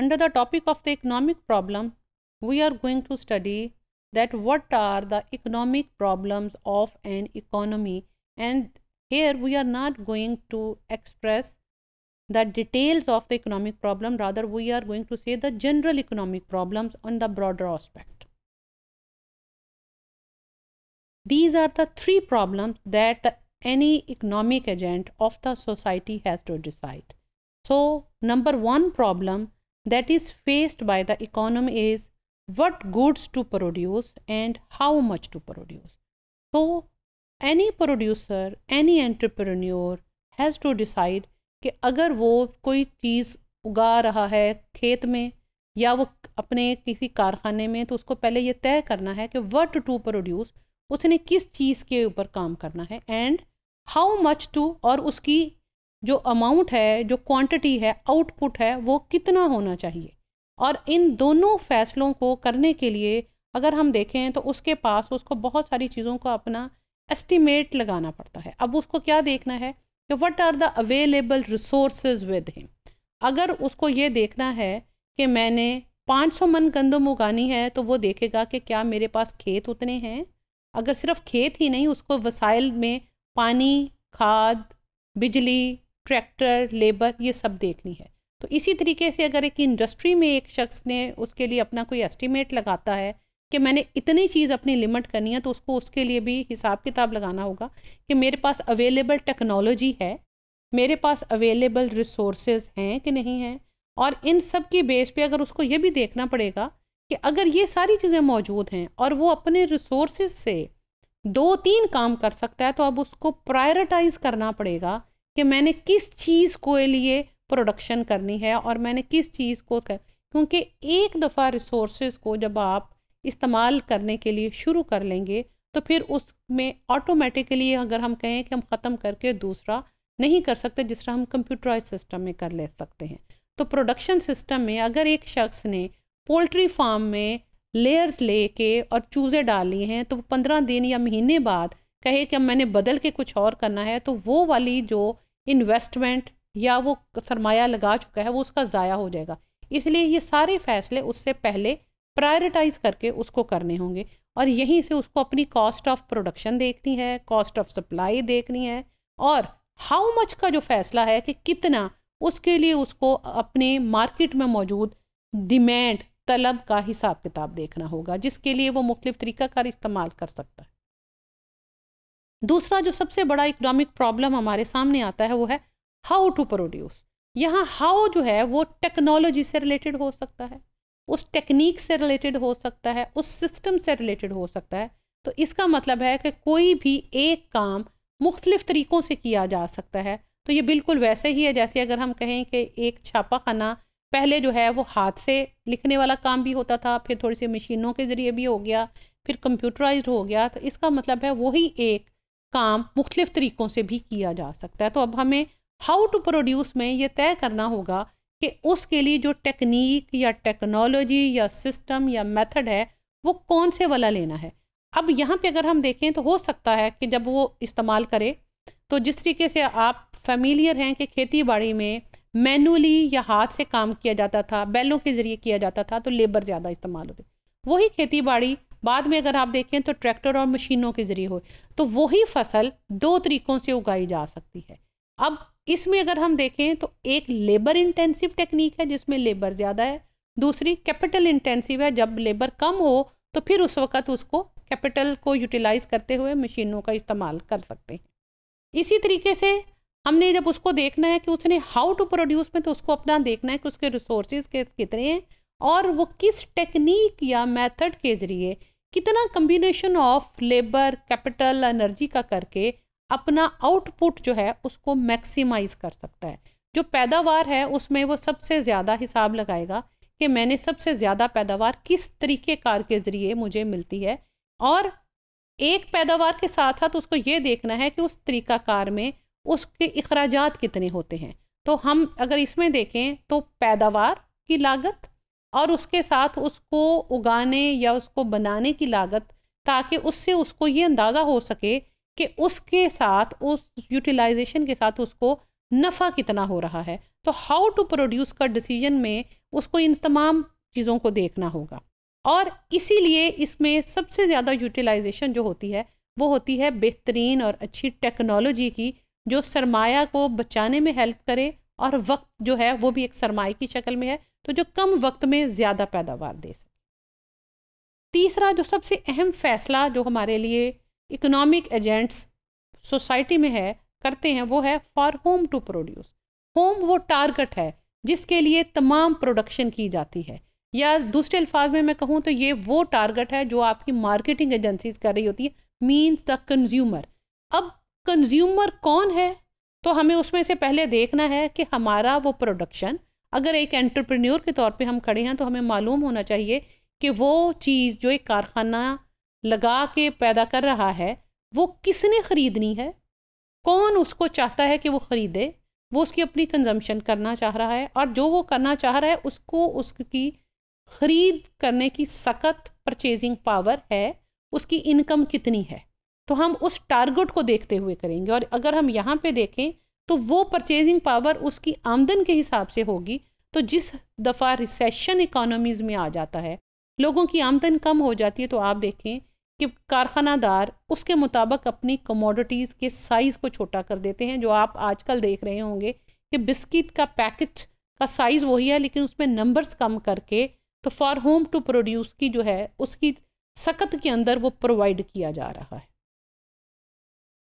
Under the topic of the economic problem, we are going to study that what are the economic problems of an economy and here we are not going to express the details of the economic problem rather we are going to say the general economic problems on the broader aspect. These are the three problems that the, any economic agent of the society has to decide. So number one problem that is faced by the economy is what goods to produce and how much to produce. So, any producer, any entrepreneur has to decide कि अगर वो कोई चीज़ उगा रहा है खेत में या वो अपने किसी कारखाने में तो उसको पहले ये तय करना है कि वट टू प्रोड्यूस उसने किस चीज़ के ऊपर काम करना है एंड हाउ मच टू और उसकी जो अमाउंट है जो क्वांटिटी है आउटपुट है वो कितना होना चाहिए और इन दोनों फैसलों को करने के लिए अगर हम देखें तो उसके पास उसको बहुत सारी चीज़ों को अपना एस्टिमेट लगाना पड़ता है अब उसको क्या देखना है कि what are the available resource with him अगर उसको ये देखना है कि मैंने 500 मन गंदम उगानी है तो वो देखेगा कि क्या मेरे पास खेत उतने हैं अगर सिर्फ खेत ही नहीं उसको वसाइल में पानी खाद बिजली ट्रैक्टर लेबर ये सब देखनी है तो इसी तरीके से अगर एक इंडस्ट्री में एक शख्स ने उसके लिए अपना कोई एस्टिमेट लगाता है कि मैंने इतनी चीज़ अपनी लिमिट करनी है तो उसको उसके लिए भी हिसाब किताब लगाना होगा कि मेरे पास अवेलेबल टेक्नोलॉजी है मेरे पास अवेलेबल रिसोर्स हैं कि नहीं हैं और इन सब के बेस पे अगर उसको ये भी देखना पड़ेगा कि अगर ये सारी चीज़ें मौजूद हैं और वो अपने रिसोर्स से दो तीन काम कर सकता है तो अब उसको प्रायरटाइज करना पड़ेगा कि मैंने किस चीज़ को लिए प्रोडक्शन करनी है और मैंने किस चीज़ को कर क्योंकि एक दफ़ा रिसोर्स को जब आप इस्तेमाल करने के लिए शुरू कर लेंगे तो फिर उसमें ऑटोमेटिकली अगर हम कहें कि हम ख़त्म करके दूसरा नहीं कर सकते जिस तरह हम कंप्यूटराइज सिस्टम में कर ले सकते हैं तो प्रोडक्शन सिस्टम में अगर एक शख्स ने पोल्ट्री फार्म में लेयर्स ले के और चूज़े डाल लिए हैं तो वो पंद्रह दिन या महीने बाद कहे कि मैंने बदल के कुछ और करना है तो वो वाली जो इन्वेस्टमेंट या वो सरमाया लगा चुका है वो उसका ज़ाया हो जाएगा इसलिए ये सारे फैसले उससे पहले प्रायोरिटाइज करके उसको करने होंगे और यहीं से उसको अपनी कॉस्ट ऑफ प्रोडक्शन देखनी है कॉस्ट ऑफ सप्लाई देखनी है और हाउ मच का जो फैसला है कि कितना उसके लिए उसको अपने मार्केट में मौजूद डिमांड तलब का हिसाब किताब देखना होगा जिसके लिए वो मुख्तफ तरीक़ाकार इस्तेमाल कर सकता है दूसरा जो सबसे बड़ा इकोनॉमिक प्रॉब्लम हमारे सामने आता है वो है हाउ टू प्रोड्यूस यहाँ हाउ जो है वो टेक्नोलॉजी से रिलेटेड हो सकता है उस टेक्निक से रिलेटेड हो सकता है उस सिस्टम से रिलेटेड हो सकता है तो इसका मतलब है कि कोई भी एक काम मुख्तलिफ तरीक़ों से किया जा सकता है तो ये बिल्कुल वैसे ही है जैसे अगर हम कहें कि एक छापा खाना पहले जो है वो हाथ से लिखने वाला काम भी होता था फिर थोड़ी सी मशीनों के ज़रिए भी हो गया फिर कंप्यूटराइज हो गया तो इसका मतलब है वही एक काम मुख्तलिफ तरीक़ों से भी किया जा सकता है तो अब हमें हाउ टू प्रोड्यूस में ये तय करना होगा कि उसके लिए जो टेक्निक या टेक्नोलॉजी या सिस्टम या मेथड है वो कौन से वाला लेना है अब यहाँ पे अगर हम देखें तो हो सकता है कि जब वो इस्तेमाल करे तो जिस तरीके से आप फेमिलियर हैं कि खेती बाड़ी में मैनुअली या हाथ से काम किया जाता था बैलों के ज़रिए किया जाता था तो लेबर ज़्यादा इस्तेमाल होते वही खेती बाड़ी बाद में अगर आप देखें तो ट्रैक्टर और मशीनों के ज़रिए हो तो वही फसल दो तरीक़ों से उगाई जा सकती है अब इसमें अगर हम देखें तो एक लेबर इंटेंसिव टेक्निक है जिसमें लेबर ज़्यादा है दूसरी कैपिटल इंटेंसिव है जब लेबर कम हो तो फिर उस वक़्त उसको कैपिटल को यूटिलाइज़ करते हुए मशीनों का इस्तेमाल कर सकते हैं इसी तरीके से हमने जब उसको देखना है कि उसने हाउ टू प्रोड्यूस में तो उसको अपना देखना है कि उसके रिसोर्स कितने हैं और वो किस टेक्निक या मेथड के ज़रिए कितना combination of labour capital energy का करके अपना आउटपुट जो है उसको मैक्सिमाइज कर सकता है जो पैदावार है उसमें वो सबसे ज़्यादा हिसाब लगाएगा कि मैंने सबसे ज़्यादा पैदावार किस तरीके कार के ज़रिए मुझे मिलती है और एक पैदावार के साथ साथ उसको ये देखना है कि उस तरीकाकार में उसके अखराज कितने होते हैं तो हम अगर इसमें देखें तो पैदावार की लागत और उसके साथ उसको उगाने या उसको बनाने की लागत ताकि उससे उसको ये अंदाज़ा हो सके कि उसके साथ उस यूटिलाइजेशन के साथ उसको नफ़ा कितना हो रहा है तो हाउ टू प्रोड्यूस का डिसीजन में उसको इन तमाम चीज़ों को देखना होगा और इसीलिए इसमें सबसे ज़्यादा यूटिलाइजेशन जो होती है वो होती है बेहतरीन और अच्छी टेक्नोलॉजी की जो सरमाया को बचाने में हेल्प करे और वक्त जो है वो भी एक सरमाए की शक्ल में है तो जो कम वक्त में ज़्यादा पैदावार दे सके तीसरा जो सबसे अहम फैसला जो हमारे लिए इकोनॉमिक एजेंट्स सोसाइटी में है करते हैं वो है for whom to produce whom वो टारगेट है जिसके लिए तमाम प्रोडक्शन की जाती है या दूसरे अल्फाज में मैं कहूँ तो ये वो टारगेट है जो आपकी मार्केटिंग एजेंसीज कर रही होती है मीन्स द कंज्यूमर अब कंज्यूमर कौन है तो हमें उसमें से पहले देखना है कि हमारा वो प्रोडक्शन अगर एक एंटरप्रेन्योर के तौर पे हम खड़े हैं तो हमें मालूम होना चाहिए कि वो चीज़ जो एक कारखाना लगा के पैदा कर रहा है वो किसने ख़रीदनी है कौन उसको चाहता है कि वो ख़रीदे वो उसकी अपनी कंजम्पशन करना चाह रहा है और जो वो करना चाह रहा है उसको उसकी ख़रीद करने की सख्त परचेजिंग पावर है उसकी इनकम कितनी है तो हम उस टारगेट को देखते हुए करेंगे और अगर हम यहाँ पे देखें तो वो परचेजिंग पावर उसकी आमदन के हिसाब से होगी तो जिस दफ़ा रिसेशन इकोनॉमीज़ में आ जाता है लोगों की आमदन कम हो जाती है तो आप देखें कि कारखानादार उसके मुताबिक अपनी कमोडिटीज़ के साइज़ को छोटा कर देते हैं जो आप आजकल देख रहे होंगे कि बिस्किट का पैकेट का साइज़ वही है लेकिन उसमें नंबर्स कम करके तो फॉर होम टू प्रोड्यूस की जो है उसकी सख्त के अंदर वो प्रोवाइड किया जा रहा है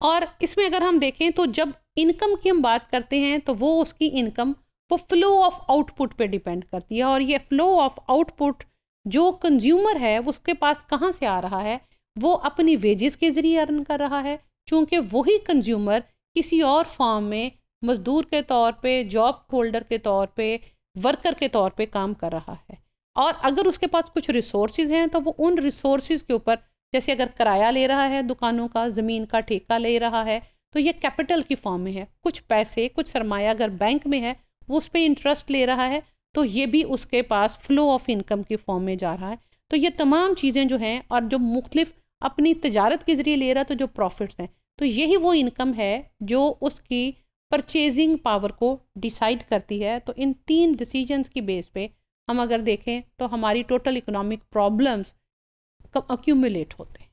और इसमें अगर हम देखें तो जब इनकम की हम बात करते हैं तो वो उसकी इनकम वो फ्लो ऑफ आउटपुट पे डिपेंड करती है और ये फ्लो ऑफ आउटपुट जो कंज्यूमर है उसके पास कहाँ से आ रहा है वो अपनी वेजेस के ज़रिए अर्न कर रहा है चूँकि वही कंज्यूमर किसी और फॉर्म में मज़दूर के तौर पे जॉब होल्डर के तौर पे वर्कर के तौर पे काम कर रहा है और अगर उसके पास कुछ रिसोर्सेज हैं तो वो उन रिसोर्सेज के ऊपर जैसे अगर किराया ले रहा है दुकानों का ज़मीन का ठेका ले रहा है तो ये कैपिटल की फॉर्म में है कुछ पैसे कुछ सरमाया अगर बैंक में है वो उस पर इंटरेस्ट ले रहा है तो ये भी उसके पास फ़्लो ऑफ इनकम की फॉर्म में जा रहा है तो ये तमाम चीज़ें जो हैं और जो मुख्तलिफ अपनी तजारत के ज़रिए ले रहा है तो जो प्रॉफिट्स हैं तो यही वो इनकम है जो उसकी परचेजिंग पावर को डिसाइड करती है तो इन तीन डिसीजंस की बेस पे हम अगर देखें तो हमारी टोटल इकोनॉमिक प्रॉब्लम्स कम अक्यूमुलेट होते हैं